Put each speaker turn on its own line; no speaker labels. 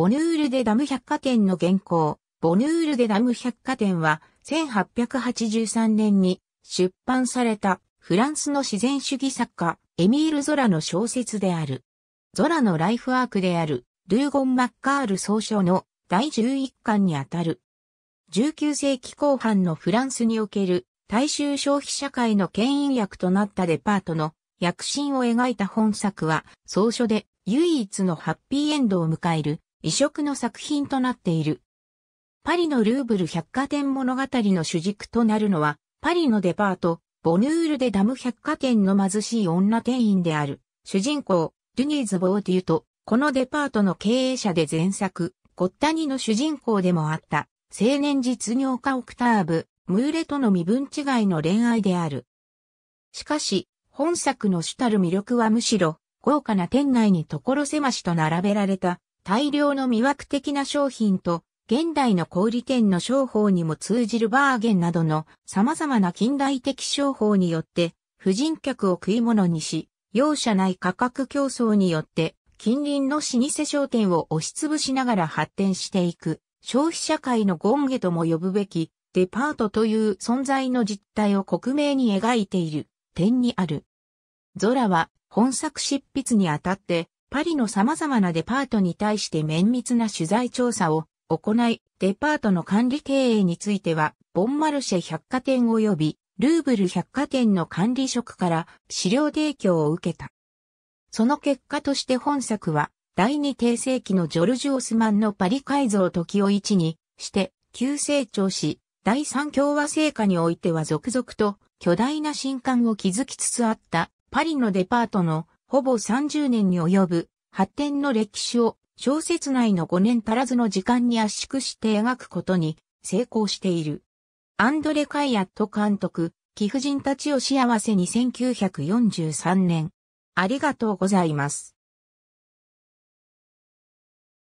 ボヌールデダム百貨店の現行、ボヌールデダム百貨店は、1883年に出版されたフランスの自然主義作家、エミール・ゾラの小説である。ゾラのライフワークである、ルーゴン・マッカール総書の第11巻にあたる。19世紀後半のフランスにおける大衆消費社会の牽引役となったデパートの躍進を描いた本作は、総書で唯一のハッピーエンドを迎える異色の作品となっている。パリのルーブル百貨店物語の主軸となるのは、パリのデパート、ボヌールでダム百貨店の貧しい女店員である、主人公、ルニーズ・ボーディュと、このデパートの経営者で前作、ゴッタニの主人公でもあった、青年実業家オクターブ、ムーレとの身分違いの恋愛である。しかし、本作の主たる魅力はむしろ、豪華な店内に所狭しと並べられた大量の魅惑的な商品と、現代の小売店の商法にも通じるバーゲンなどの様々な近代的商法によって、婦人客を食い物にし、容赦ない価格競争によって、近隣の老舗商店を押しつぶしながら発展していく、消費社会のゴンゲとも呼ぶべき、デパートという存在の実態を克明に描いている点にある。ゾラは本作執筆にあたってパリの様々なデパートに対して綿密な取材調査を行い、デパートの管理経営については、ボンマルシェ百貨店及びルーブル百貨店の管理職から資料提供を受けた。その結果として本作は、第二帝世紀のジョルジュ・オスマンのパリ改造時を一にして、急成長し、第三共和制下においては続々と巨大な新刊を築きつつあったパリのデパートのほぼ30年に及ぶ発展の歴史を小説内の5年足らずの時間に圧縮して描くことに成功している。アンドレ・カイアット監督、貴婦人たちを幸せに1943年。ありがとうございます。